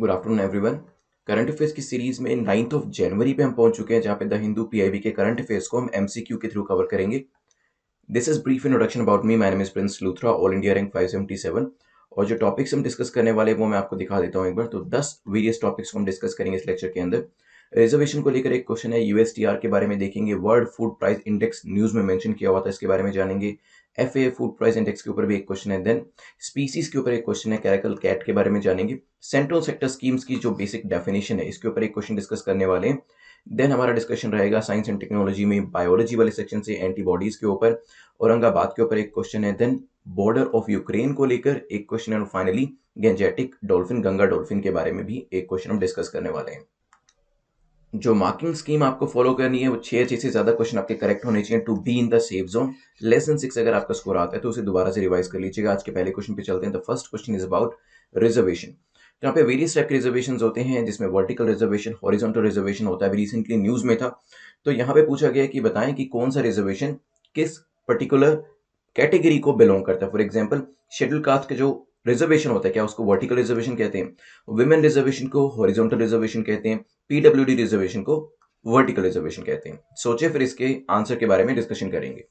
Good afternoon everyone current affairs की series में ninth of January पे हम पहुंच चुके हैं जहां पे द हिंदू पीआईबी के करंट अफेयर्स को हम एमसीक्यू के थ्रू कवर करेंगे this is brief introduction about me man is Prince Luthra all India rank seven और जो टॉपिक्स हम डिस्कस करने वाले वो मैं आपको दिखा देता हूँ एक बार तो दस वेरियस टॉपिक्स को हम डिस्कस करेंगे इस लेक्चर के अंदर रिजर्वेशन को लेकर एक क्वेश्चन है यूएसटीआर के बारे में देखेंगे world food price index news में मेंशन किया हुआ था इसके बारे में जानेंगे F A food price index के ऊपर भी एक क्वेश्चन है देन स्पीसीज के ऊपर एक क्वेश्चन है कैरेकल कैट के बारे में जानेंगे सेंट्रल सेक्टर स्कीम्स की जो बेसिक डेफिनेशन है इसके ऊपर एक क्वेश्चन डिस्कस करने वाले हैं देन हमारा डिस्कशन रहेगा साइंस एंड टेक्नोलॉजी में बायोलॉजी वाले सेक्शन से एंटीबॉडीज के ऊपर औरंगाबाद के ऊपर एक क्वेश्चन है देन बॉर्डर ऑफ यूक्रेन को लेकर एक क्वेश्चन और finally gangetic dolphin Ganga dolphin के बारे में भी एक क्वेश्चन हम डिस्कस करने वाले हैं जो मार्किंग स्कीम आपको फॉलो करनी है वो छह अच्छे से ज़्यादा क्वेश्चन आपके करेक्ट होने चाहिए to be in the safe zone less than six अगर आपका स्कोर आता है तो उसे दोबारा से रिवाइज कर लीजिएगा आज के पहले क्वेश्चन पे चलते हैं the first question is about reservation यहाँ पे वेरियस टाइप के रिजर्वेशन होते हैं जिसमें वर्टिकल रिजर्वेशन हॉरिजॉन्टल रिजर्वेशन होता है अभी रिसेंटली न्यूज़ में था तो यहाँ पे पूछा गया कि बताएं कि कौन सा रिजर्वेशन किस पर्टिकुलर कैटेगरी को बिलोंग करता है फॉर एग्जाम्पल शेड्यूल कास्ट के जो रिजर्वेशन होता है क्या उसको वर्टिकल रिजर्वेशन कहते हैं वुमेन रिजर्वेशन को हॉरिजॉन्टल रिजर्वेशन कहते हैं पीडब्ल्यूडी रिजर्वेशन को वर्टिकल रिजर्वेशन कहते हैं सोचे फिर इसके आंसर के बारे में डिस्कशन करेंगे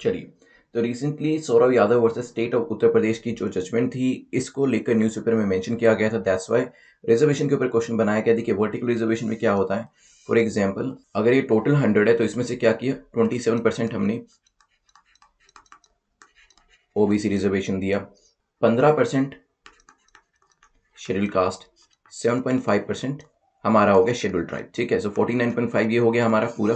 चलिए तो recently Saurabh Yadav versus state of Uttar Pradesh की जो जजमेंट थी इसको लेकर न्यूज़पेपर में मेंशन किया गया था दैट्स वाई रिजर्वेशन के ऊपर क्वेश्चन बनाया गया था कि वर्टिकल रिजर्वेशन में क्या होता है फॉर एग्जांपल अगर ये टोटल हंड्रेड है तो इसमें से क्या किया ट्वेंटी सेवन परसेंट हमने ओबीसी रिजर्वेशन दिया पंद्रह percent schedule caste seven point five percent हमारा हो गया शेड्यूल ट्राइब ठीक है so forty nine point five ये हो गया हमारा पूरा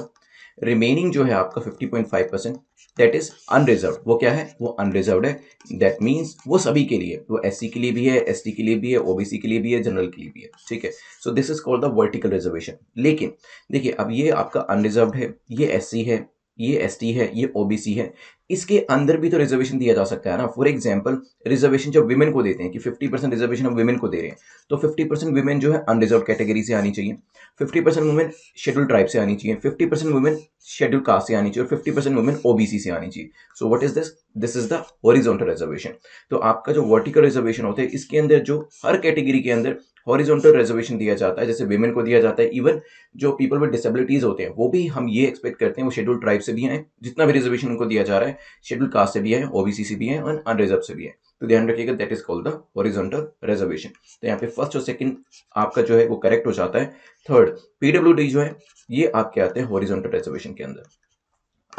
रिमेनिंग जो है आपका fifty point five percent that is unreserve वो क्या है वो अनरिजर्व है दैट मीन्स वो सभी के लिए वो एस के लिए भी है एस के लिए भी है ओबीसी के लिए भी है जनरल के लिए भी है ठीक है so this is called the vertical reservation लेकिन देखिए अब ये आपका अनरिजर्व है ये एस है ये एस है ये ओबीसी है इसके अंदर भी तो रिजर्वेशन दिया जा सकता है ना फॉर एग्जाम्पल रिजर्वेशन जब वुमेन को देते हैं कि 50 परसेंट रिजर्वेशन हम वुमेन को दे रहे हैं तो 50 परसेंट वुमेन जो है अनरिजर्व कैटेगरी से आनी चाहिए 50 परसेंट वुमेन शेड्यूल ट्राइब से आनी चाहिए 50 परसेंट वुमेन शेड्यूल कास्ट से आनी चाहिए और फिफ्टी परसेंट वुमेन ओबीसी से आनी चाहिए so what is this this is the horizontal reservation तो आपका जो वर्टिकल रिजर्वेशन होता है इसके अंदर जो हर कैटेगरी के अंदर हॉरिजॉन्टल रिजर्वेशन दिया जाता है जैसे वेमेन को दिया जाता है इवन जो पीपल विद डिसेबिलिटीज होते हैं वो भी हम ये एक्सपेक्ट करते हैं वो शेड्यूल ट्राइब से भी हैं जितना भी रिजर्वेशन उनको दिया जा रहा है शेड्यूल कास्ट से भी है ओबीसी से भी है और अनरिजर्व से भी है तो ध्यान रखिएगा that is called the horizontal reservation तो यहाँ पे फर्स्ट और सेकंड आपका जो है वो करेक्ट हो जाता है थर्ड पीडब्ल्यू जो है ये आपके आते हैं हॉरिजॉन्टल रिजर्वेशन के अंदर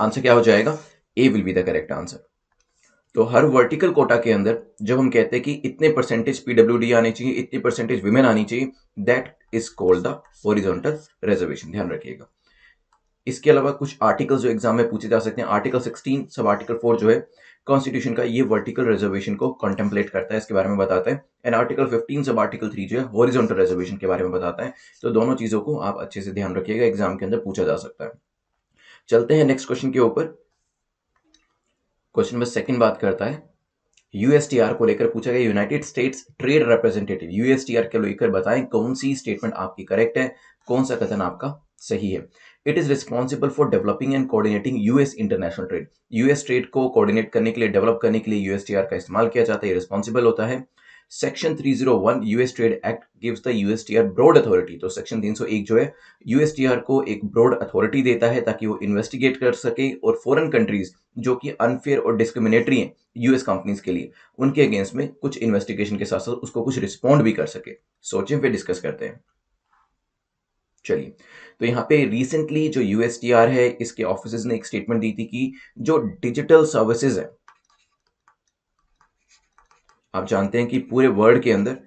आंसर क्या हो जाएगा A will be the correct answer तो हर वर्टिकल कोटा के अंदर जब हम कहते हैं कि इतने परसेंटेज पीडब्ल्यू आने चाहिए इतनी परसेंटेज वुमेन आनी चाहिए that is called the horizontal reservation ध्यान रखिएगा इसके अलावा कुछ आर्टिकल जो एग्जाम में पूछे जा सकते हैं आर्टिकल 16 सब आर्टिकल 4 जो है कॉन्स्टिट्यूशन का ये वर्टिकल रिजर्वेशन को कॉन्टेम्पलेट करता है इसके बारे में बताता है एंड आर्टिकल 15 सब आर्टिकल 3 जो है हॉरिजॉन्टल रिजर्वेशन के बारे में बताता है तो दोनों चीज़ों को आप अच्छे से ध्यान रखिएगा एग्जाम के अंदर पूछा जा सकता है चलते हैं नेक्स्ट क्वेश्चन के ऊपर क्वेश्चन नंबर सेकंड बात करता है यूएसटीआर को लेकर पूछा गया United States trade representative USTR के लेकर बताएं कौन सी स्टेटमेंट आपकी करेक्ट है कौन सा कथन आपका सही है it is responsible for developing and coordinating US international trade US trade को कोऑर्डिनेट करने के लिए डेवलप करने के लिए यूएसटीआर का इस्तेमाल किया जाता है रिस्पॉन्सिबल होता है section 301 US trade act gives the USTR broad authority तो सेक्शन 301 जो है यूएसटीआर को एक ब्रॉड अथॉरिटी देता है ताकि वो इन्वेस्टिगेट कर सके और फॉरेन कंट्रीज जो कि अनफेयर और डिस्क्रिमिनेटरी हैं यूएस कंपनीज के लिए उनके अगेंस्ट में कुछ इन्वेस्टिगेशन के साथ साथ उसको कुछ रिस्पॉन्ड भी कर सके सोचें फिर डिस्कस करते हैं चलिए तो यहाँ पे रिसेंटली जो यूएसटीआर है इसके ऑफिस ने एक स्टेटमेंट दी थी कि जो डिजिटल सर्विसेज है आप जानते हैं कि पूरे वर्ल्ड के अंदर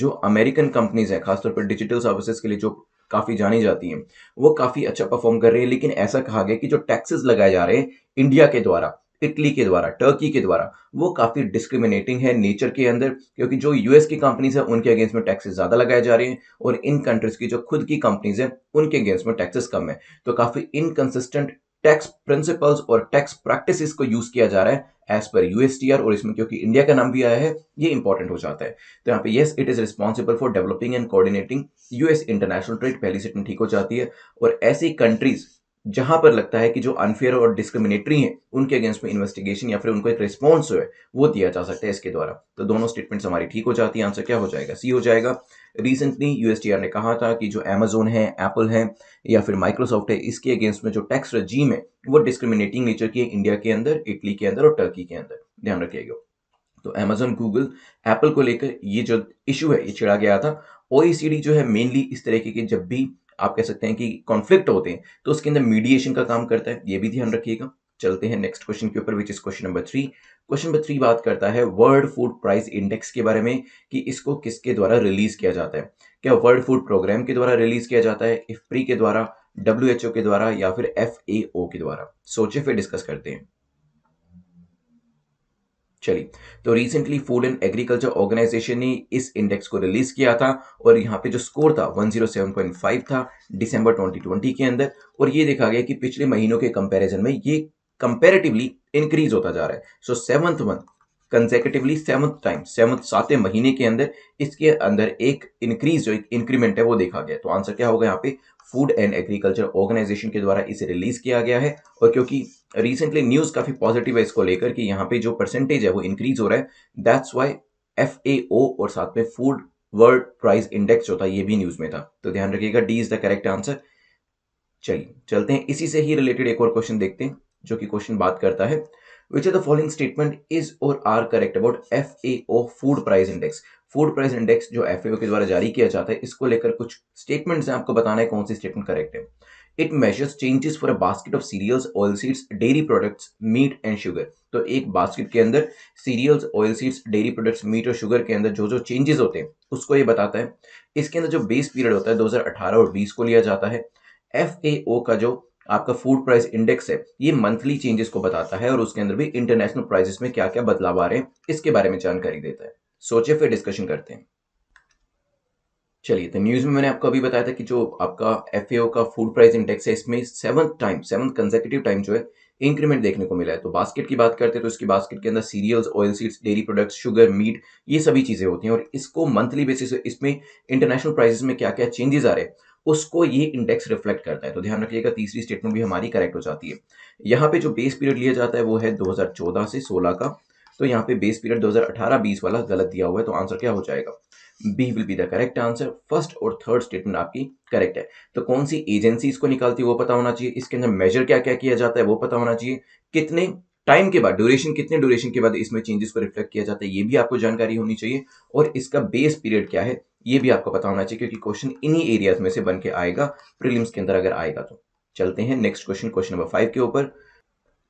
जो अमेरिकन कंपनीज हैं खासतौर पर डिजिटल सर्विसेज के लिए जो काफ़ी जानी जाती हैं वो काफ़ी अच्छा परफॉर्म कर रही है लेकिन ऐसा कहा गया कि जो टैक्सेस लगाए जा रहे हैं इंडिया के द्वारा इटली के द्वारा टर्की के द्वारा वो काफ़ी डिस्क्रिमिनेटिंग है नेचर के अंदर क्योंकि जो यूएस की कंपनीज है उनके अगेंस्ट में टैक्सेस ज़्यादा लगाए जा रहे हैं और इन कंट्रीज़ की जो खुद की कंपनीज हैं उनके अगेंस्ट में टैक्सेस कम है तो काफ़ी इनकन्सिस्टेंट टैक्स प्रिंसिपल्स और टैक्स प्रैक्टिस को यूज किया जा रहा है एज पर यूएसटीआर और इसमें क्योंकि इंडिया का नाम भी आया है ये इंपॉर्टेंट हो जाता है तो यहाँ पे yes it is responsible for developing and coordinating US international trade पहली में ठीक हो जाती है और ऐसी कंट्रीज जहां पर लगता है कि जो अनफेयर और डिस्क्रिमिनेटरी हैं उनके अगेंस्ट में इन्वेस्टिगेशन या फिर उनको एक रिस्पॉन्स है वो दिया जा सकता है इसके द्वारा तो दोनों स्टेटमेंट्स हमारी ठीक हो जाती है आंसर क्या हो जाएगा सी हो जाएगा रिसेंटली यूएसटीआर ने कहा था कि जो अमेजोन है एप्पल है या फिर माइक्रोसॉफ्ट है इसके अगेंस्ट में जो टैक्स रजीम है वो डिस्क्रिमिनेटिंग नेचर की है इंडिया के अंदर इटली के अंदर और टर्की के अंदर ध्यान रखिएगा तो अमेजोन गूगल एप्पल को लेकर ये जो इशू है ये छिड़ा गया था ओ e जो है मेनली इस तरीके के जब भी आप कह सकते हैं कि कॉन्फ्लिक्ट होते हैं तो उसके अंदर मीडिएशन का काम करता है ये भी ध्यान रखिएगा चलते हैं नेक्स्ट क्वेश्चन के ऊपर which is question number three question number three बात करता है वर्ल्ड फूड प्राइस इंडेक्स के बारे में कि इसको किसके द्वारा रिलीज किया जाता है क्या वर्ल्ड फूड प्रोग्राम के द्वारा रिलीज किया जाता है इफ्री के द्वारा डब्ल्यू के द्वारा या फिर एफ के द्वारा सोचे फिर डिस्कस करते हैं चलिए तो recently food and agriculture organization ने इस इंडेक्स को रिलीज किया था और यहाँ पे जो स्कोर था 107.5 था दिसंबर 2020 के अंदर और ये देखा गया कि पिछले महीनों के कंपैरिजन में ये कंपेरेटिवली इंक्रीज होता जा रहा है so seventh month consecutively seventh time seventh सातवें महीने के अंदर इसके अंदर एक इंक्रीज जो एक इंक्रीमेंट है वो देखा गया तो आंसर क्या होगा यहाँ पे फूड एंड एग्रीकल्चर ऑर्गेनाइजेशन के द्वारा इसे रिलीज किया गया है और क्योंकि रिसेंटली न्यूज काफी पॉजिटिव है इसको लेकर कि यहाँ पे जो परसेंटेज है वो इंक्रीज हो रहा है दैट्स वाई एफ और साथ में फूड वर्ल्ड प्राइस इंडेक्स जो था ये भी न्यूज में था तो ध्यान रखिएगा D is the correct answer चलिए चलते हैं इसी से ही रिलेटेड एक और क्वेश्चन देखते हैं जो कि क्वेश्चन बात करता है which of the following statement is or are correct about FAO food price index food price index जो एफ के द्वारा जारी किया जाता है इसको लेकर कुछ स्टेटमेंट्स हैं आपको बताना है कौन सी स्टेटमेंट करेक्ट है it measures changes for a basket of cereals oil seeds dairy products meat and sugar तो एक बास्केट के अंदर cereals oil seeds dairy products meat और शुगर के अंदर जो जो चेंजेस होते हैं उसको ये बताता है इसके अंदर जो बेस पीरियड होता है 2018 और 20 को लिया जाता है एफ का जो आपका फूड प्राइस इंडेक्स है ये मंथली चेंजेस को बताता है और उसके अंदर भी इंटरनेशनल प्राइजेस में क्या क्या बदलाव आ रहे हैं इसके बारे में जानकारी देता है सोचे फिर डिस्कशन करते हैं चलिए तो न्यूज में मैंने आपको अभी बताया था कि जो आपका एफ का फूड प्राइस इंडेक्स है इसमें seven time seven consecutive time जो है इंक्रीमेंट देखने को मिला है तो बास्केट की बात करते हैं तो इसकी बास्केट के अंदर cereals oil seeds dairy products sugar meat ये सभी चीजें होती हैं और इसको मंथली बेसिस इसमें इंटरनेशनल प्राइसेस में क्या क्या चेंजेस आ रहे हैं उसको ये इंडेक्स रिफ्लेक्ट करता है तो ध्यान रखिएगा तीसरी स्टेटमेंट भी हमारी करेक्ट हो जाती है यहाँ पे जो बेस पीरियड लिया जाता है वो है 2014 से 16 का तो यहाँ पे बेस पीरियड 2018-20 वाला गलत दिया हुआ है तो आंसर क्या हो जाएगा B will be the correct answer first और थर्ड स्टेटमेंट आपकी करेक्ट है तो कौन सी एजेंसी इसको निकालती है वो पता होना चाहिए इसके अंदर मेजर क्या क्या किया जाता है वो पता होना चाहिए कितने टाइम के बाद ड्यूरेशन कितने ड्यूरेशन के बाद इसमें चेंजेस को रिफ्लेक्ट किया जाता है ये भी आपको जानकारी होनी चाहिए और इसका बेस पीरियड क्या है ये भी आपको पता होना चाहिए क्योंकि क्वेश्चन इन्हीं एरियाज में से बन के आएगा प्रीलिम्स के अंदर अगर आएगा तो चलते हैं next question question number five के ऊपर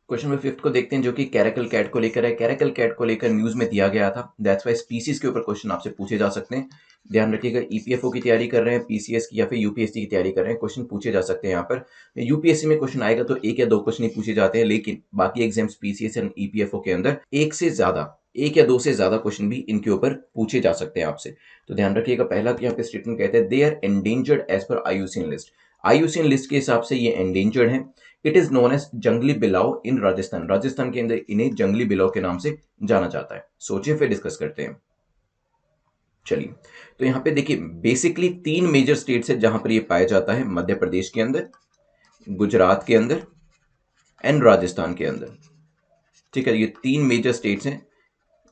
क्वेश्चन नंबर फिफ्थ को देखते हैं जो कि कैरेकल कैट को लेकर है कैरेकल कैट को लेकर न्यूज में दिया गया था दैट्स वाई स्पीसीज के ऊपर क्वेश्चन आपसे पूछे जा सकते हैं ध्यान रखिएगा ईपीएफओ e की तैयारी कर रहे हैं पीसीएस की या फिर यूपीएससी की तैयारी कर रहे हैं क्वेश्चन पूछे जा सकते हैं यहाँ पर यूपीएससी में क्वेश्चन आएगा तो एक या दो क्वेश्चन ही पूछे जाते हैं लेकिन बाकी एग्जाम्स पीसीएस एंड ईपीएफओ के अंदर एक से ज्यादा एक या दो से ज्यादा क्वेश्चन भी इनके ऊपर पूछे जा सकते हैं आपसे तो ध्यान रखिएगा पहला तो यहाँ पे स्टेटमेंट कहते हैं they are endangered as per आयुसिन list आयुसिन list के हिसाब से ये एंडेंजर्ड है इट इज नोन एज जंगली बिलाव इन राजस्थान राजस्थान के अंदर इन्हें जंगली बिलाव के नाम से जाना जाता है सोचिए फिर डिस्कस करते हैं चलिए तो यहाँ पे देखिए बेसिकली तीन मेजर स्टेट्स है जहां पर ये पाया जाता है मध्य प्रदेश के अंदर गुजरात के अंदर एंड राजस्थान के अंदर ठीक है ये तीन मेजर स्टेट्स हैं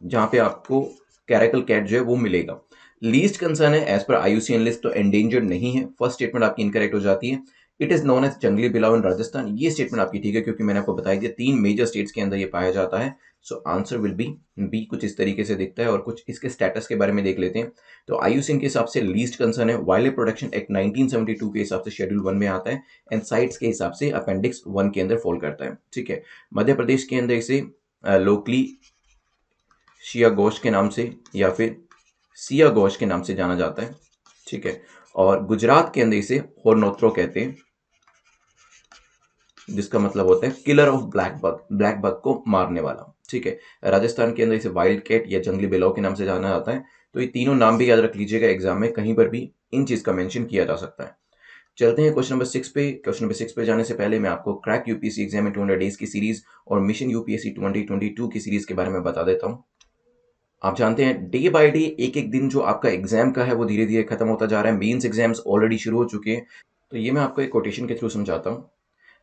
जहां पे आपको कैरेकल कैट जो है वो मिलेगा लीस्ट कंसर्न है एज पर आईयूसीएन लिस्ट तो एंडेंजर्ड नहीं है फर्स्ट स्टेटमेंट आपकी इनकरेक्ट हो जाती है इट इज नॉन एज जंगली बिलाव इन राजस्थान ये स्टेटमेंट आपकी ठीक है क्योंकि मैंने आपको बताया दिया तीन मेजर स्टेट्स के अंदर ये पाया जाता है सो आंसर विल बी बी कुछ इस तरीके से दिखता है और कुछ इसके स्टेटस के बारे में देख लेते हैं तो आयुसीन के हिसाब से लीस्ट कंसर्न है wildlife protection act nineteen seventy two के हिसाब से शेड्यूल वन में आता है एंड साइट्स के हिसाब से अपेंडिक्स वन के अंदर फॉल करता है ठीक है मध्य प्रदेश के अंदर इसे लोकली शिया गोश के नाम से या फिर सिया गोश के नाम से जाना जाता है ठीक है और गुजरात के अंदर इसे होर्नोत्रो कहते हैं जिसका मतलब होता है killer of black bug black bug को मारने वाला ठीक है राजस्थान के अंदर इसे वाइल्ड कैट या जंगली बेलाव के नाम से जाना जाता है तो ये तीनों नाम भी याद रख लीजिएगा एग्जाम में कहीं पर भी इन चीज का मेंशन किया जा सकता है चलते हैं क्वेश्चन नंबर सिक्स पे क्वेश्चन नंबर सिक्स पे जाने से पहले मैं आपको क्रैक यूपीएससी एग्जाम में टू हंड्रेड डेज की सीरीज और mission UPSC twenty twenty two की सीरीज के बारे में बता देता हूँ आप जानते हैं डे बाय डे एक एक दिन जो आपका एग्जाम का है वो धीरे धीरे खत्म होता जा रहा है मेन्स एग्जाम्स ऑलरेडी शुरू हो चुके हैं तो ये मैं आपको एक कोटेशन के थ्रू समझाता हूँ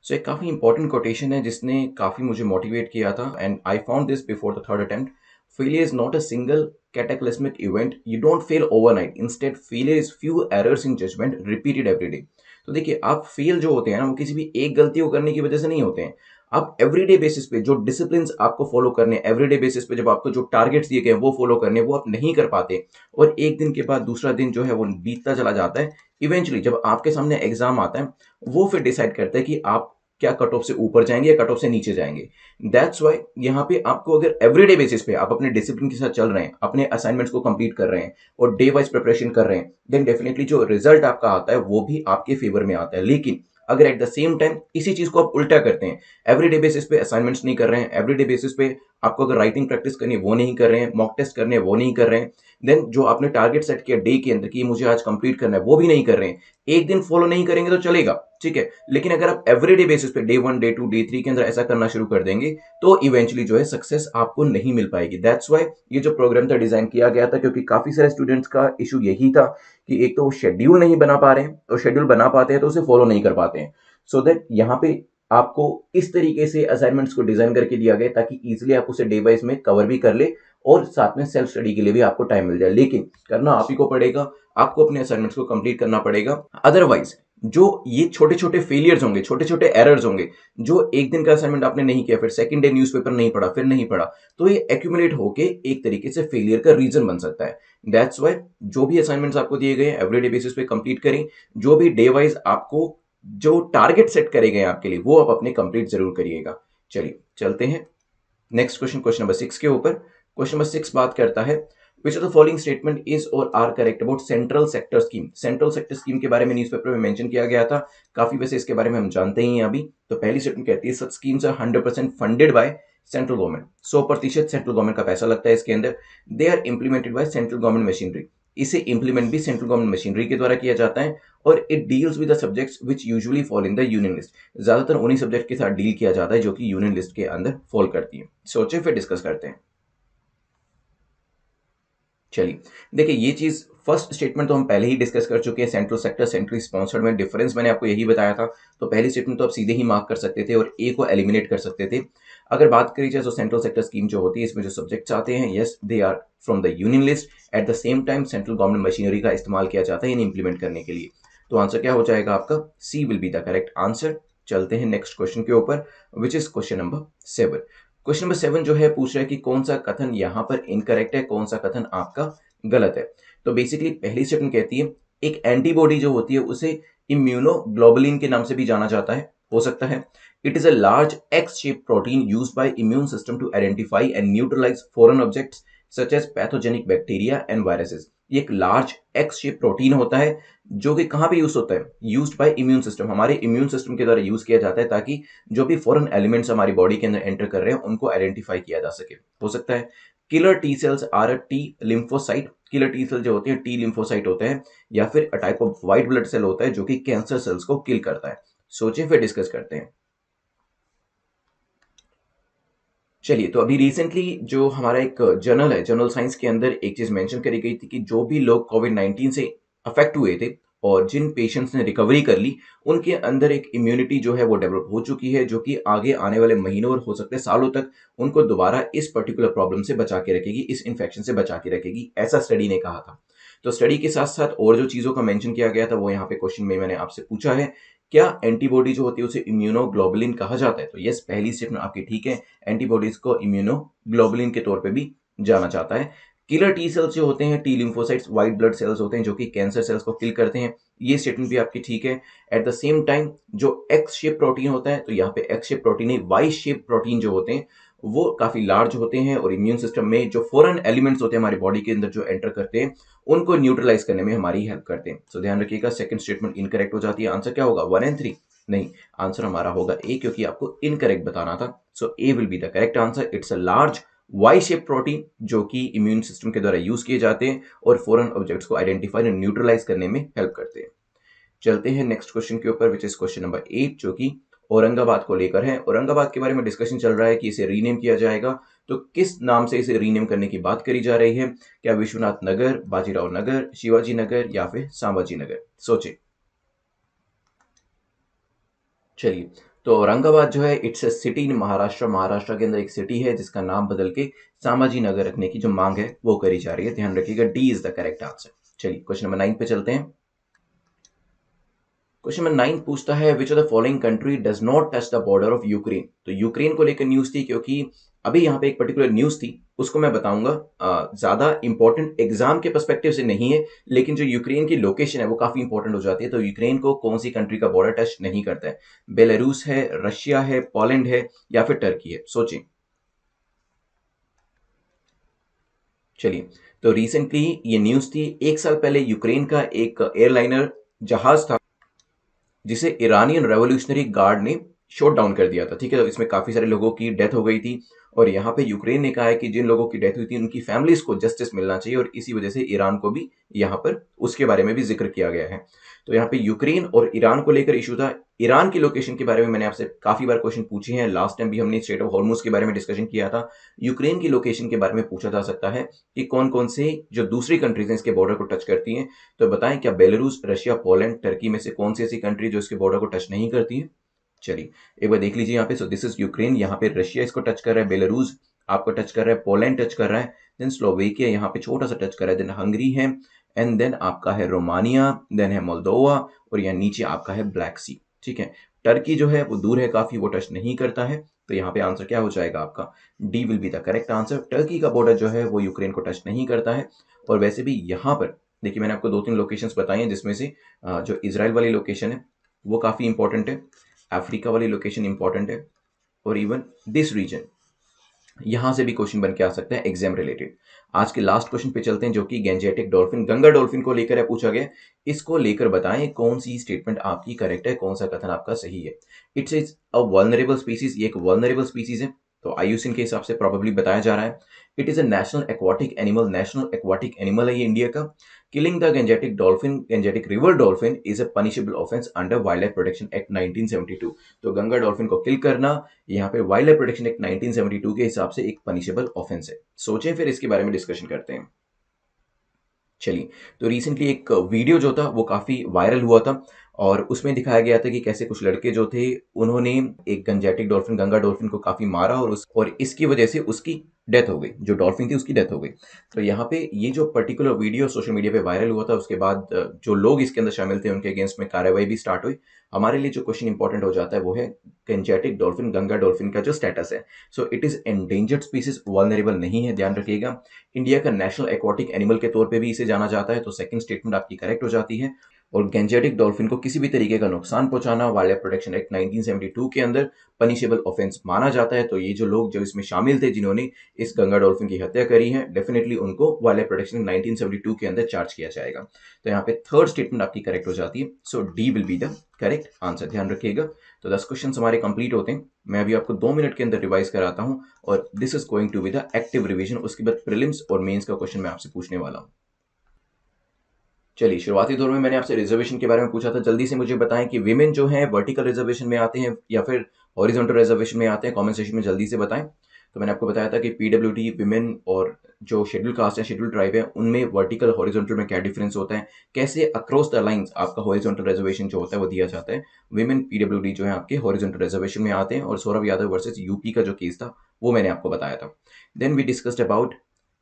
सो so, एक काफ़ी इंपॉर्टेंट कोटेशन है जिसने काफ़ी मुझे मोटिवेट किया था and I found this before the third attempt failure is not a single cataclysmic event you don't fail overnight instead failure is few errors in judgement repeated every day तो देखिए आप fail जो होते हैं ना वो किसी भी एक गलती को करने की वजह से नहीं होते हैं आप एवरीडे बेसिस पे जो डिसिप्लिन आपको फॉलो करने एवरीडे बेसिस पे जब आपको जो टारगेट्स दिए गए वो फॉलो करने वो आप नहीं कर पाते और एक दिन के बाद दूसरा दिन जो है वो बीतता चला जाता है इवेंचुअली जब आपके सामने एग्जाम आता है वो फिर डिसाइड करता है कि आप क्या कट ऑफ से ऊपर जाएंगे या कट ऑफ से नीचे जाएंगे दैट्स वाई यहाँ पे आपको अगर एवरीडे बेसिस पे आप अपने डिसिप्लिन के साथ चल रहे हैं अपने असाइनमेंट्स को कंप्लीट कर रहे हैं और डे वाइज प्रिपरेशन कर रहे हैं देन डेफिनेटली जो रिजल्ट आपका आता है वो भी आपके फेवर में आता है लेकिन अगर एट द सेम टाइम इसी चीज को आप उल्टा करते हैं एवरीडे बेसिस पे असाइनमेंट्स नहीं कर रहे हैं एवरीडे बेसिस पे आपको अगर राइटिंग प्रैक्टिस करनी वो नहीं कर रहे हैं मॉक टेस्ट करने वो नहीं कर रहे हैं देन जो आपने टारगेट सेट किया डे के अंदर कि मुझे आज कंप्लीट करना है वो भी नहीं कर रहे हैं एक दिन फॉलो नहीं करेंगे तो चलेगा ठीक है लेकिन अगर आप एवरीडे बेसिस पे day one day two day three के अंदर ऐसा करना शुरू कर देंगे तो इवेंचुअली जो है सक्सेस आपको नहीं मिल पाएगी दैट्स वाई ये जो प्रोग्राम था डिजाइन किया गया था क्योंकि काफी सारे स्टूडेंट्स का इशू यही था कि एक तो वो शेड्यूल नहीं बना पा रहे हैं और तो शेड्यूल बना पाते हैं तो उसे फॉलो नहीं कर पाते हैं सो so दैट यहाँ पे आपको इस तरीके से असाइनमेंट्स को डिजाइन करके दिया गया ताकि इजिली आप उसे डे वाइज में कवर भी कर ले और साथ में सेल्फ स्टडी के लिए भी आपको टाइम मिल जाए लेकिन करना आप ही को पड़ेगा आपको अपने असाइनमेंट्स को कंप्लीट करना पड़ेगा अदरवाइज जो ये छोटे छोटे फेलियर्स होंगे छोटे छोटे एरर्स होंगे जो एक दिन का असाइनमेंट आपने नहीं किया फिर सेकंड डे न्यूज़पेपर नहीं पढ़ा फिर नहीं पढ़ा तो ये एक्यूमुलेट होके एक तरीके से फेलियर का रीजन बन सकता है दैट्स वाई जो भी असाइनमेंट्स आपको दिए गए हैं एवरीडे बेसिस पे कंप्लीट करें जो भी डे वाइज आपको जो टारगेट सेट करे गए आपके लिए वो आप अपने कंप्लीट जरूर करिएगा चलिए चलते हैं next question question number six के ऊपर क्वेश्चन नंबर सिक्स बात करता है which of the following statement is or are correct about central sector scheme central sector scheme के बारे में न्यूज़पेपर में मेंशन किया गया था काफी वैसे इसके बारे में हम जानते ही हैं अभी तो पहली स्टेटमेंट कहती है such schemes are hundred percent funded by central government सौ प्रतिशत सेंट्रल गवर्नमेंट का पैसा लगता है इसके अंदर they are implemented by central government machinery इसे इंप्लीमेंट भी सेंट्रल गवर्नमेंट मशीनरी के द्वारा किया जाता है और it deals with the subjects which usually fall in the union list ज़्यादातर उन्हीं सब्जेक्ट के साथ डील किया जाता है जो कि यूनियन लिस्ट के अंदर फॉल करती है सोचे फिर डिस्कस करते हैं चलिए देखिए ये चीज़ फर्स्ट स्टेटमेंट तो हम पहले ही डिस्कस कर चुके हैं सेंट्रल सेक्टर सेंट्रली स्पॉन्सर्ड में डिफरेंस मैंने आपको यही बताया था तो पहली स्टेटमेंट तो आप सीधे ही मार्क कर सकते थे और ए को एलिमिनेट कर सकते थे अगर बात करी जाए तो सेंट्रल सेक्टर स्कीम जो होती है इसमें जो सब्जेक्ट्स आते हैं yes they are from the union list at the same time central government machinery का इस्तेमाल किया जाता है इन्हें इंप्लीमेंट करने के लिए तो आंसर क्या हो जाएगा आपका C will be the correct answer चलते हैं नेक्स्ट क्वेश्चन के ऊपर which is question number seven question number seven जो है पूछ रहा है कि कौन सा कथन यहां पर इनकरेक्ट है कौन सा कथन आपका गलत है तो बेसिकली पहली स्टेटमेंट कहती है एक एंटीबॉडी जो होती है उसे इम्यूनोग्लोबुलिन के नाम से भी जाना जाता है हो सकता है it is a large X shape protein use by immune system to identify and neutralise foreign objects such as pathogenic bacteria and viruses ये एक लार्ज एक्स शेप प्रोटीन होता है जो कि कहाँ पे यूज होता है यूज्ड बाय इम्यून सिस्टम हमारे इम्यून सिस्टम के द्वारा यूज किया जाता है ताकि जो भी फॉरेन एलिमेंट्स हमारी बॉडी के अंदर एंटर कर रहे हैं उनको आइडेंटिफाई किया जा सके हो सकता है killer T cells are T lymphocyte killer T cell जो होते हैं टी लिम्फोसाइट होते हैं या फिर a type of white blood cell होता है जो कि कैंसर सेल्स को किल करता है सोचे फिर डिस्कस करते हैं चलिए तो अभी रिसेंटली जो हमारा एक जर्नल है जर्नल साइंस के अंदर एक चीज़ मेंशन करी गई थी कि जो भी लोग कोविड नाइन्टीन से अफेक्ट हुए थे और जिन पेशेंट्स ने रिकवरी कर ली उनके अंदर एक इम्यूनिटी जो है वो डेवलप हो चुकी है जो कि आगे आने वाले महीनों और हो सकते हैं सालों तक उनको दोबारा इस पर्टिकुलर प्रॉब्लम से बचा के रखेगी इस इन्फेक्शन से बचा के रखेगी ऐसा स्टडी ने कहा था तो स्टडी के साथ साथ और जो चीज़ों का मेंशन किया गया था वो यहाँ पे क्वेश्चन में मैंने आपसे पूछा है क्या एंटीबॉडी जो होती है उसे इम्यूनोग्लोबुलिन कहा जाता है तो यस पहली में आपकी ठीक है एंटीबॉडीज को इम्यूनोग्लोबुलिन के तौर पे भी जाना जाता है किलर टी सेल्स जो होते हैं T lymphocytes white blood cells होते हैं जो कि कैंसर सेल्स को किल करते हैं ये स्टेटमेंट भी आपकी ठीक है एट द सेम टाइम जो एक्स शेप प्रोटीन होता है तो यहाँ पे एक्स शेप प्रोटीन है वाई शेप प्रोटीन जो होते हैं वो काफी लार्ज होते हैं और इम्यून सिस्टम में जो फॉरन एलिमेंट्स होते हैं हमारी बॉडी के अंदर जो एंटर करते हैं उनको न्यूट्रलाइज करने में हमारी हेल्प करते हैं सो so, ध्यान रखिएगा सेकंड स्टेटमेंट इनकरेक्ट हो जाती है आंसर क्या होगा वन एंड थ्री नहीं आंसर हमारा होगा ए क्योंकि आपको इनकरेक्ट बताना था so A will be the correct answer it's a large Y shape protein जो कि इम्यून सिस्टम के द्वारा यूज किए जाते हैं और फॉरन ऑब्जेक्ट्स को आइडेंटिफाई और न्यूट्रलाइज करने में हेल्प करते हैं चलते हैं नेक्स्ट क्वेश्चन के ऊपर which is question number eight जो कि औरंगाबाद को लेकर है औरंगाबाद के बारे में डिस्कशन चल रहा है कि इसे रीनेम किया जाएगा तो किस नाम से इसे रीनेम करने की बात करी जा रही है क्या विश्वनाथ नगर बाजीराव नगर शिवाजी नगर या फिर सांबाजी नगर सोचे चलिए तो औरंगाबाद जो है it's a city in Maharashtra Maharashtra के अंदर एक सिटी है जिसका नाम बदल के सामाजी नगर रखने की जो मांग है वो करी जा रही है ध्यान रखिएगा D is the correct answer चलिए क्वेश्चन नंबर नाइन पे चलते हैं क्वेश्चन नंबर नाइन पूछता है which of the following country does not touch the border of Ukraine तो यूक्रेन को लेकर न्यूज थी क्योंकि अभी यहाँ पे एक पर्टिकुलर न्यूज थी उसको मैं बताऊंगा ज्यादा इंपॉर्टेंट एग्जाम के परस्पेक्टिव से नहीं है लेकिन जो यूक्रेन की लोकेशन है वो काफी इंपॉर्टेंट हो जाती है तो यूक्रेन को कौन सी कंट्री का बॉर्डर टच नहीं करता है बेलारूस है रशिया है पोलैंड है या फिर टर्की है सोचें चलिए तो रिसेंटली ये न्यूज थी एक साल पहले यूक्रेन का एक एयरलाइनर जहाज था जिसे ईरानियन रेवोल्यूशनरी गार्ड ने शॉट डाउन कर दिया था ठीक है तो इसमें काफी सारे लोगों की डेथ हो गई थी और यहाँ पे यूक्रेन ने कहा है कि जिन लोगों की डेथ हुई थी उनकी फैमिलीज को जस्टिस मिलना चाहिए और इसी वजह से ईरान को भी यहाँ पर उसके बारे में भी जिक्र किया गया है तो यहाँ पे यूक्रेन और ईरान को लेकर इशू था ईरान की लोकेशन के बारे में मैंने आपसे काफी बार क्वेश्चन पूछे हैं लास्ट टाइम भी हमने स्टेट ऑफ हॉर्मोस के बारे में डिस्कशन किया था यूक्रेन की लोकेशन के बारे में पूछा जा सकता है कि कौन कौन से जो दूसरी कंट्रीज हैं इसके बॉर्डर को टच करती हैं तो बताएं क्या बेलरूस रशिया पोलैंड टर्की में से कौन सी ऐसी कंट्री जो इसके बॉर्डर को टच नहीं करती है चलिए एक बार देख लीजिए यहाँ पे सो दिस इज यूक्रेन यहाँ पे रशिया इसको टच कर रहा है बेलारूस आपको टच कर रहा है पोलैंड टच कर रहा है देन स्लोवेकिया यहाँ पे छोटा सा टच कर रहा है देन हंगरी है एंड देन आपका है रोमानिया देन है मोलदोवा और यहाँ नीचे आपका है ब्लैक सी ठीक है टर्की जो है वो दूर है काफी वो टच नहीं करता है तो यहाँ पे आंसर क्या हो जाएगा आपका D will be the correct answer Turkey का बॉर्डर जो है वो यूक्रेन को टच नहीं करता है और वैसे भी यहाँ पर देखिए मैंने आपको दो तीन लोकेशंस बताई हैं जिसमें से जो इसराइल वाली लोकेशन है वो काफ़ी इंपॉर्टेंट है अफ्रीका वाली लोकेशन इंपॉर्टेंट है और इवन दिस रीजन यहां से भी क्वेश्चन बन के आ सकते हैं एग्जाम रिलेटेड आज के लास्ट क्वेश्चन पे चलते हैं जो कि गेंजेटिक डॉल्फिन गंगा डॉल्फिन को लेकर है पूछा गया इसको लेकर बताएं कौन सी स्टेटमेंट आपकी करेक्ट है कौन सा कथन आपका सही है it's is a vulnerable species ये एक वर्नरेबल स्पीसीज है तो आयुसिन के हिसाब से प्रॉबेबली बताया जा रहा है it is a national aquatic animal national aquatic animal है ये इंडिया का Killing the Gangetic dolphin, Gangetic river dolphin is a punishable offense under Wildlife Protection Act 1972. तो गंगा डॉल्फिन को किल करना यहाँ पे वाइल्ड लाइफ प्रोटेक्शन एक्ट 1972 के हिसाब से एक पनिशेबल ऑफेंस है सोचें फिर इसके बारे में डिस्कशन करते हैं चलिए तो रिसेंटली एक वीडियो जो था वो काफ़ी वायरल हुआ था और उसमें दिखाया गया था कि कैसे कुछ लड़के जो थे उन्होंने एक गंजेटिक डॉल्फिन गंगा डॉल्फिन को काफ़ी मारा और उस और इसकी वजह से उसकी डेथ हो गई जो डॉल्फिन थी उसकी डेथ हो गई तो यहाँ पे ये जो पर्टिकुलर वीडियो सोशल मीडिया पे वायरल हुआ था उसके बाद जो लोग इसके अंदर शामिल थे उनके अगेंस्ट में कार्रवाई भी स्टार्ट हुई हमारे लिए जो क्वेश्चन इंपॉर्टेंट हो जाता है वो है कंजेटिक डॉल्फिन गंगा डॉल्फिन का जो स्टेटस है so it is endangered species vulnerable नहीं है ध्यान रखिएगा इंडिया का नेशनल एक्वाटिक एनिमल के तौर पर भी इसे जाना जाता है तो सेकेंड स्टेटमेंट आपकी करेक्ट हो जाती है और गेंजेटिक डॉल्फिन को किसी भी तरीके का नुकसान पहुंचाना वाइल्ड लाइफ प्रोटेक्शन एक्ट 1972 के अंदर पनिशेबल ऑफेंस माना जाता है तो ये जो लोग जो इसमें शामिल थे जिन्होंने इस गंगा डॉल्फिन की हत्या करी है डेफिनेटली उनको वाइल्ड लाइफ प्रोटेक्शन 1972 के अंदर चार्ज किया जाएगा तो यहाँ पे थर्ड स्टेटमेंट आपकी करेक्ट हो जाती है so D will be the correct answer ध्यान रखिएगा तो दस क्वेश्चन हमारे कंप्लीट होते हैं मैं अभी आपको दो मिनट के अंदर रिवाइज कराता हूँ और this is going to be the active revision उसके बाद प्रिलिम्स और मेन्स का क्वेश्चन मैं आपसे पूछने वाला हूँ चलिए शुरुआती दौर में मैंने आपसे रिजर्वेशन के बारे में पूछा था जल्दी से मुझे बताएं कि विमेन जो है वर्टिकल रिजर्वेशन में आते हैं या फिर हॉरिजॉन्टल रिजर्वेशन में आते हैं कॉमन सेशन में जल्दी से बताएं तो मैंने आपको बताया था कि पीडब्ल्यू डी विमेन और जो शेड्यूल कास्ट है शेड्यूल ट्राइब है उनमें वर्टिकल हॉरिजॉन्टल में क्या डिफरेंस होता है कैसे अक्रॉस द लाइंस आपका हॉरिजॉन्टल रिजर्वेशन जो होता है वो दिया जाता है विमेन पीडब्ल्यू डी जो है आपके हॉरिजॉन्टल रिजर्वेशन में आते हैं और सौरभ यादव वर्सेस यूपी का जो केस था वो मैंने आपको बताया था then we discussed about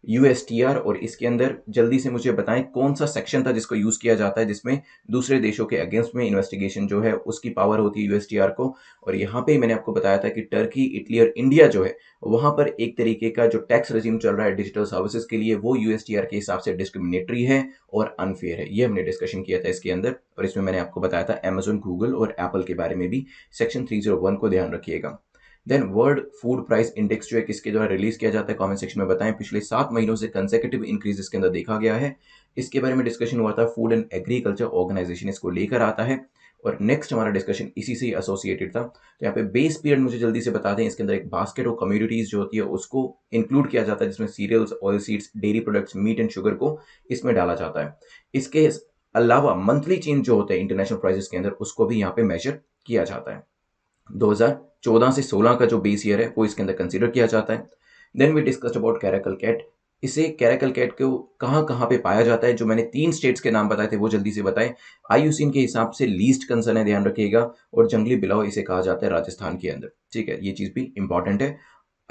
USTR और इसके अंदर जल्दी से मुझे बताएं कौन सा सेक्शन था जिसको यूज़ किया जाता है जिसमें दूसरे देशों के अगेंस्ट में इन्वेस्टिगेशन जो है उसकी पावर होती है यूएसटीआर को और यहाँ पे मैंने आपको बताया था कि टर्की इटली और इंडिया जो है वहां पर एक तरीके का जो टैक्स रजीम चल रहा है डिजिटल सर्विसेज के लिए वो यूएसटीआर के हिसाब से डिस्क्रिमिनेटरी है और अनफेयर है ये हमने डिस्कशन किया था इसके अंदर और इसमें मैंने आपको बताया था एमेजन गूगल और एप्पल के बारे में भी सेक्शन थ्री को ध्यान रखिएगा then world food price index जो है किसके द्वारा रिलीज किया जाता है कमेंट सेक्शन में बताएं पिछले सात महीनों से कंसेकेटिव इंक्रीज इसके अंदर देखा गया है इसके बारे में डिस्कशन हुआ था फूड एंड एग्रीकल्चर ऑर्गेनाइजेशन इसको लेकर आता है और नेक्स्ट हमारा डिस्कशन इसी से एसोसिएटेड था तो यहाँ पे बेस पीरियड मुझे जल्दी से बता दें इसके अंदर एक बास्केट और कम्युनिटीज़ जो होती है उसको इंक्लूड किया जाता है जिसमें cereals oil seeds dairy products meat and sugar को इसमें डाला जाता है इसके अलावा मंथली चेंज जो होता है इंटरनेशनल प्राइजेस के अंदर उसको भी यहाँ पे मेजर किया जाता है 2000 चौदह से सोलह का जो बेस ईयर है वो इसके अंदर कंसिडर किया जाता है then we discuss about caracal cat इसे कैरेकल कैट को कहाँ कहाँ पे पाया जाता है जो मैंने तीन स्टेट्स के नाम बताए थे वो जल्दी से बताएं आईयूसीएन के हिसाब से लीस्ट कंसर्न है ध्यान रखिएगा और जंगली बिलाव इसे कहा जाता है राजस्थान के अंदर ठीक है ये चीज़ भी इंपॉर्टेंट है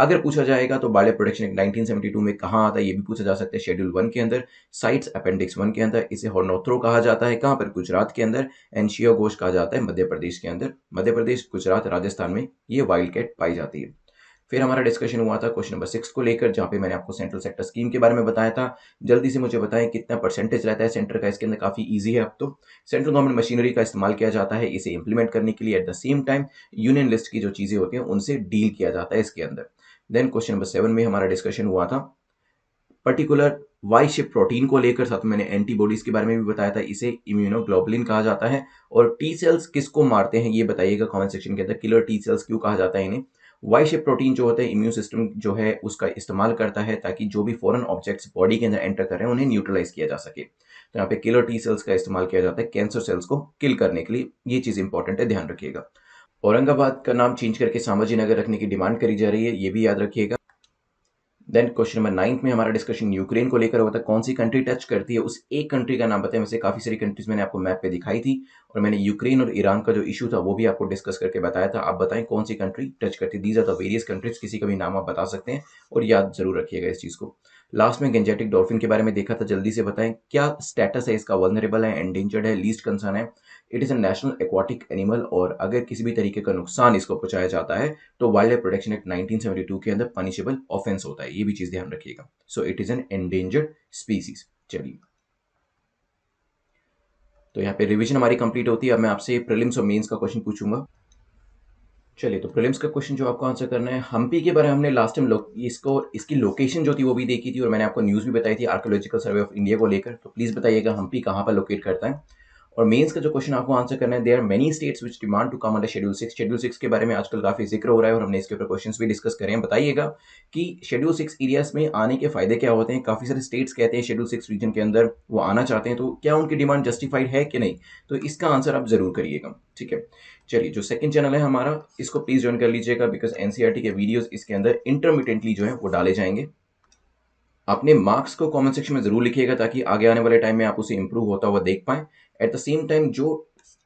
अगर पूछा जाएगा तो बाले प्रोडक्शन 1972 में कहाँ आता है ये भी पूछा जा सकता है शेड्यूल वन के अंदर साइट्स अपेंडिक्स वन के अंदर इसे हॉर्नोथ्रो कहा जाता है कहाँ पर गुजरात के अंदर एनशियो घोष कहा जाता है मध्य प्रदेश के अंदर मध्य प्रदेश गुजरात राजस्थान में ये वाइल्ड कैट पाई जाती है फिर हमारा डिस्कशन हुआ था क्वेश्चन नंबर सिक्स को लेकर जहाँ पे मैंने आपको सेंट्रल सेक्टर स्कीम के बारे में बताया था जल्दी से मुझे बताएं कितना परसेंटेज रहता है सेंटर का इसके अंदर काफ़ी ईजी है अब तो सेंट्रल गवर्नमेंट मशीनरी का इस्तेमाल किया जाता है इसे इंप्लीमेंट करने के लिए at the same time union list की जो चीज़ें होती हैं उनसे डील किया जाता है इसके अंदर देन क्वेश्चन नंबर सेवन में हमारा डिस्कशन हुआ था पर्टिकुलर वाई शिप प्रोटीन को लेकर साथ मैंने एंटीबॉडीज के बारे में भी बताया था इसे इम्यूनोग्लोबुलिन कहा जाता है और टी सेल्स किसको मारते हैं ये बताइएगा कमेंट सेक्शन के अंदर किलर टी सेल्स क्यों कहा जाता है इन्हें वाई शेप प्रोटीन जो होता है इम्यून सिस्टम जो है उसका इस्तेमाल करता है ताकि जो भी फॉरन ऑब्जेक्ट्स बॉडी के अंदर एंटर कर रहे हैं उन्हें न्यूट्रलाइज किया जा सके तो यहाँ पे किलर टी सेल्स का इस्तेमाल किया जाता है कैंसर सेल्स को किल करने के लिए ये चीज़ इंपॉर्टेंट है ध्यान रखिएगा औरंगाबाद का नाम चेंज करके सामाजी नगर रखने की डिमांड करी जा रही है ये भी याद रखिएगा देन क्वेश्चन नंबर नाइन्थ में हमारा डिस्कशन यूक्रेन को लेकर हुआ था कौन सी कंट्री टच करती है उस एक कंट्री का नाम बताया वैसे काफी सारी कंट्रीज मैंने आपको मैप पे दिखाई थी और मैंने यूक्रेन और ईरान का जो इशू था वो भी आपको डिस्कस करके बताया था आप बताएं कौन सी कंट्री टच करती है these are the various countries किसी का भी नाम आप बता सकते हैं और याद जरूर रखिएगा इस चीज को लास्ट में गेंजेटिक डॉल्फिन के बारे में देखा था जल्दी से बताएं क्या स्टेटस है इसका वर्नरेबल है एंडेंजर्ड है लीस्ट कंसर्न है it is a national aquatic animal और अगर किसी भी तरीके का नुकसान इसको पहुंचाया जाता है तो wildlife protection act two के अंदर पनिशेबल ऑफेंस होता है ये भी चीज़ ध्यान रखिएगा so it is an endangered species चलिए तो यहाँ पे रिविजन हमारी कंप्लीट होती है अब मैं आपसे प्रीलिम्स और मेंस का क्वेश्चन पूछूंगा चलिए तो प्रीलिम्स का क्वेश्चन जो आपको आंसर करना है हम्पी के बारे में हमने लास्ट टाइम इसको इसकी लोकेशन जो थी वो भी देखी थी और मैंने आपको न्यूज़ भी बताई थी आर्कोलॉजिकल सर्वे ऑफ इंडिया को लेकर तो प्लीज़ बताइएगा हम्पी कहाँ पर लोकेट करता है और मेंस का जो क्वेश्चन आपको आंसर करना है there many states which demand to come under schedule six schedule six के बारे में आजकल काफ़ी जिक्र हो रहा है और हमने इसके ऊपर क्वेश्चन भी डिस्कस करें हैं बताइएगा कि शेड्यूल सिक्स एरियाज में आने के फायदे क्या होते हैं काफ़ी सारे स्टेट्स कहते हैं शेड्यूल सिक्स रीजन के अंदर वो आना चाहते हैं तो क्या उनकी डिमांड जस्टिफाइड है कि नहीं तो इसका आंसर आप ज़रूर करिएगा ठीक है चलिए जो सेकंड चैनल है हमारा इसको प्लीज़ ज्वाइन कर लीजिएगा बिकॉज एनसीआरटी e के वीडियो इसके अंदर इंटरमीडिएटली जो है वो डाले जाएंगे अपने मार्क्स को कमेंट सेक्शन में जरूर लिखिएगा ताकि आगे आने वाले टाइम में आप उसे इंप्रूव होता हुआ देख पाएं एट द सेम टाइम जो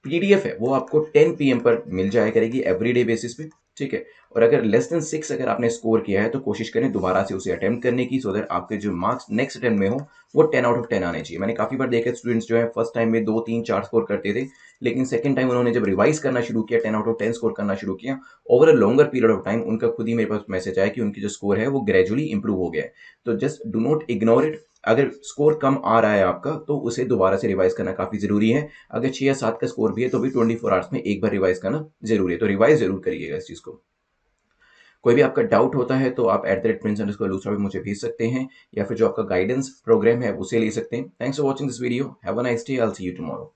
पीडीएफ है वो आपको 10 पीएम पर मिल जाया करेगी एवरीडे बेसिस पे ठीक है और अगर लेस देन सिक्स अगर आपने स्कोर किया है तो कोशिश करें दोबारा से उसे अटेम्प्ट करने की सो दैट आपके जो मार्क्स नेक्स्ट अटेम्प्ट में हो वो टेन आउट ऑफ टेन आने चाहिए मैंने काफ़ी बार देखा स्टूडेंट्स जो है फर्स्ट टाइम में दो तीन चार स्कोर करते थे लेकिन सेकंड टाइम उन्होंने जब रिवाइज करना शुरू किया ten out of ten score करना शुरू किया over a longer period of time उनका खुद ही मेरे पास मैसेज आया कि उनकी जो स्कोर है वो ग्रेजुअली इंप्रूव हो गया है तो just do not ignore it अगर स्कोर कम आ रहा है आपका तो उसे दोबारा से रिवाइज करना काफ़ी ज़रूरी है अगर छह या सात का स्कोर भी है तो भी ट्वेंटी फोर आवर्स में एक बार रिवाइज करना ज़रूरी है तो रिवाइज ज़रूर करिएगा इस चीज़ को कोई भी आपका डाउट होता है तो आप एट द रेट प्रिंस लूसरा भी मुझे भेज सकते हैं या फिर जो आपका गाइडेंस प्रोग्राम है उसे ले सकते हैं thanks for watching this video have a nice day I see you tomorrow